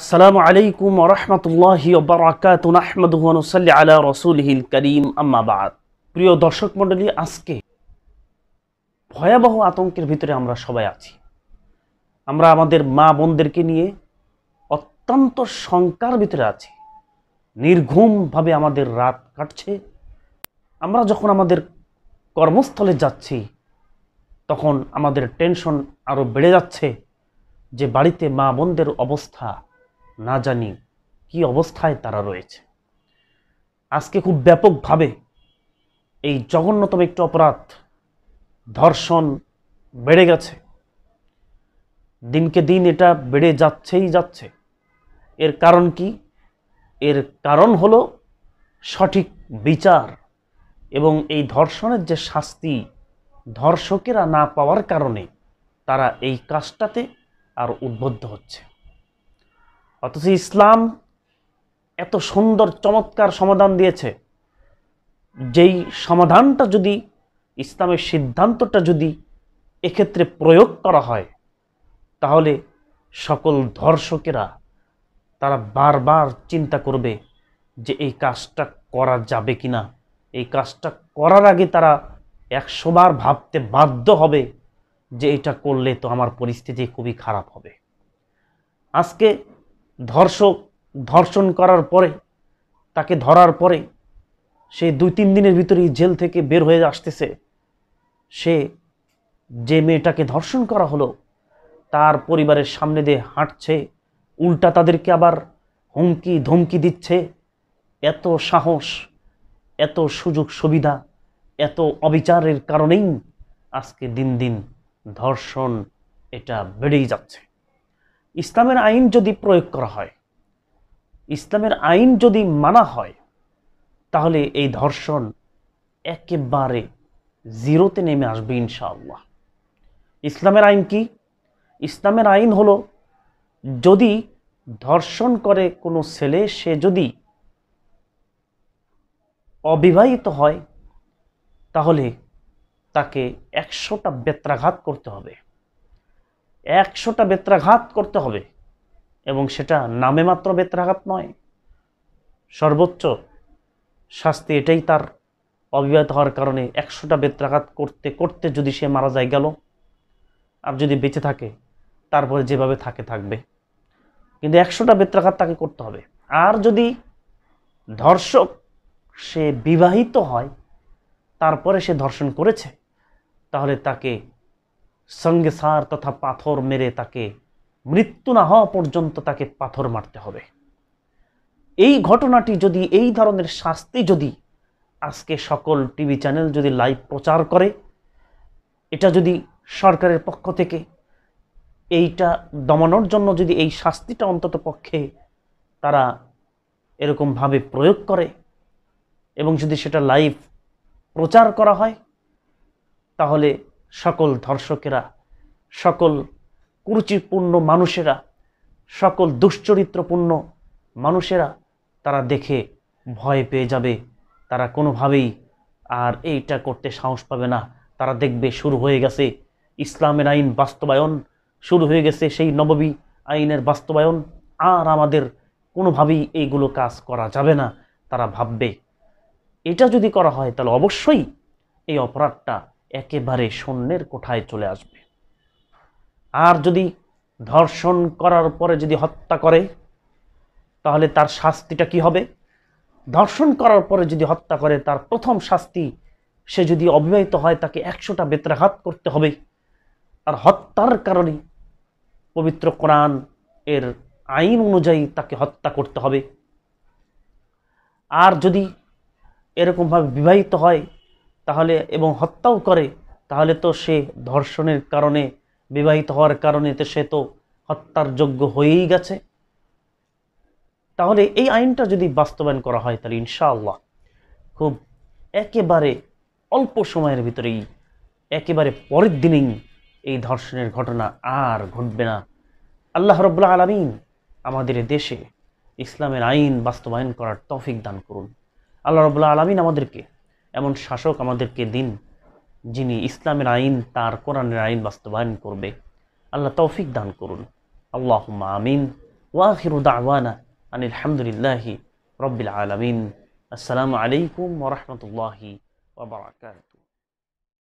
আসসালামু আলাইকুম রহমতুল্লাহি বারাকাত আহমদ হুয়ানুসাল্লি আলা রসুলহিল করিম আম্মাবাদ প্রিয় দর্শক মণ্ডলী আজকে ভয়াবহ আতঙ্কের ভিতরে আমরা সবাই আছি আমরা আমাদের মা বোনদেরকে নিয়ে অত্যন্ত শঙ্কার ভিতরে আছি নির্ঘুমভাবে আমাদের রাত কাটছে আমরা যখন আমাদের কর্মস্থলে যাচ্ছি তখন আমাদের টেনশন আরও বেড়ে যাচ্ছে যে বাড়িতে মা বোনদের অবস্থা না জানি কি অবস্থায় তারা রয়েছে আজকে খুব ব্যাপকভাবে এই জঘন্যতম একটি অপরাধ ধর্ষণ বেড়ে গেছে দিনকে দিন এটা বেড়ে যাচ্ছেই যাচ্ছে এর কারণ কি এর কারণ হল সঠিক বিচার এবং এই ধর্ষণের যে শাস্তি ধর্ষকেরা না পাওয়ার কারণে তারা এই কাজটাতে আর উদ্বুদ্ধ হচ্ছে অথচ ইসলাম এত সুন্দর চমৎকার সমাধান দিয়েছে যেই সমাধানটা যদি ইসলামের সিদ্ধান্তটা যদি এক্ষেত্রে প্রয়োগ করা হয় তাহলে সকল ধর্ষকেরা তারা বারবার চিন্তা করবে যে এই কাজটা করা যাবে কি না এই কাজটা করার আগে তারা একশোবার ভাবতে বাধ্য হবে যে এটা করলে তো আমার পরিস্থিতি খুবই খারাপ হবে আজকে ধর্ষক ধর্ষণ করার পরে তাকে ধরার পরে সে দুই তিন দিনের ভিতরেই জেল থেকে বের হয়ে আসতেছে সে যে মেয়েটাকে ধর্ষণ করা হলো তার পরিবারের সামনে দিয়ে হাঁটছে উল্টা তাদেরকে আবার হুমকি ধমকি দিচ্ছে এত সাহস এত সুযোগ সুবিধা এত অবিচারের কারণেই আজকে দিন দিন ধর্ষণ এটা বেড়েই যাচ্ছে ইসলামের আইন যদি প্রয়োগ করা হয় ইসলামের আইন যদি মানা হয় তাহলে এই ধর্ষণ একেবারে জিরোতে নেমে আসবে ইনশাআল্লাহ ইসলামের আইন কি ইসলামের আইন হলো যদি ধর্ষণ করে কোনো ছেলে সে যদি অবিবাহিত হয় তাহলে তাকে একশোটা বেত্রাঘাত করতে হবে একশোটা বেত্রাঘাত করতে হবে এবং সেটা নামে মাত্র বেত্রাঘাত নয় সর্বোচ্চ শাস্তি এটাই তার অবিবাহিত হওয়ার কারণে একশোটা বেত্রাঘাত করতে করতে যদি সে মারা যায় গেল আর যদি বেঁচে থাকে তারপরে যেভাবে থাকে থাকবে কিন্তু একশোটা বেত্রাঘাত তাকে করতে হবে আর যদি ধর্ষক সে বিবাহিত হয় তারপরে সে ধর্ষণ করেছে তাহলে তাকে সঙ্গে সার তথা পাথর মেরে তাকে মৃত্যু না হওয়া পর্যন্ত তাকে পাথর মারতে হবে এই ঘটনাটি যদি এই ধরনের শাস্তি যদি আজকে সকল টিভি চ্যানেল যদি লাইভ প্রচার করে এটা যদি সরকারের পক্ষ থেকে এইটা দমানোর জন্য যদি এই শাস্তিটা অন্তত পক্ষে তারা এরকমভাবে প্রয়োগ করে এবং যদি সেটা লাইভ প্রচার করা হয় তাহলে সকল ধর্ষকেরা সকল কুরুচিপূর্ণ মানুষেরা সকল দুশ্চরিত্রপূর্ণ মানুষেরা তারা দেখে ভয় পেয়ে যাবে তারা কোনোভাবেই আর এইটা করতে সাহস পাবে না তারা দেখবে শুরু হয়ে গেছে ইসলামের আইন বাস্তবায়ন শুরু হয়ে গেছে সেই নববী আইনের বাস্তবায়ন আর আমাদের কোনোভাবেই এইগুলো কাজ করা যাবে না তারা ভাববে এটা যদি করা হয় তাহলে অবশ্যই এই অপরাধটা একেবারে শূন্যের কোঠায় চলে আসবে আর যদি ধর্ষণ করার পরে যদি হত্যা করে তাহলে তার শাস্তিটা কি হবে ধর্ষণ করার পরে যদি হত্যা করে তার প্রথম শাস্তি সে যদি অবিবাহিত হয় তাকে একশোটা বেত্রাঘাত করতে হবে আর হত্যার কারণে পবিত্র কোরআন এর আইন অনুযায়ী তাকে হত্যা করতে হবে আর যদি এরকমভাবে বিবাহিত হয় তাহলে এবং হত্যাও করে তাহলে তো সে ধর্ষণের কারণে বিবাহিত হওয়ার কারণে তো সে তো হত্যার যোগ্য হয়েই গেছে তাহলে এই আইনটা যদি বাস্তবায়ন করা হয় তাহলে ইনশাআল্লাহ খুব একেবারে অল্প সময়ের ভিতরেই একেবারে পরের দিনেই এই ধর্ষণের ঘটনা আর ঘটবে না আল্লাহ রব্লা আলমিন আমাদের দেশে ইসলামের আইন বাস্তবায়ন করার তফিক দান করুন আল্লাহ রবুল্লা আলমিন আমাদেরকে এমন শাসক আমাদেরকে দিন যিনি ইসলামের আইন তার কোরআনের আইন বাস্তবায়ন করবে আল্লাহ তৌফিক দান করুন আল্লাহ আমিন ওয়াহিরুদাওয়ানা আওয়ানা আনিল আলহামদুলিল্লাহি রব্বিল আলমিন আসসালামু আলাইকুম ওরহমতুল্লাহি ওবরাকাত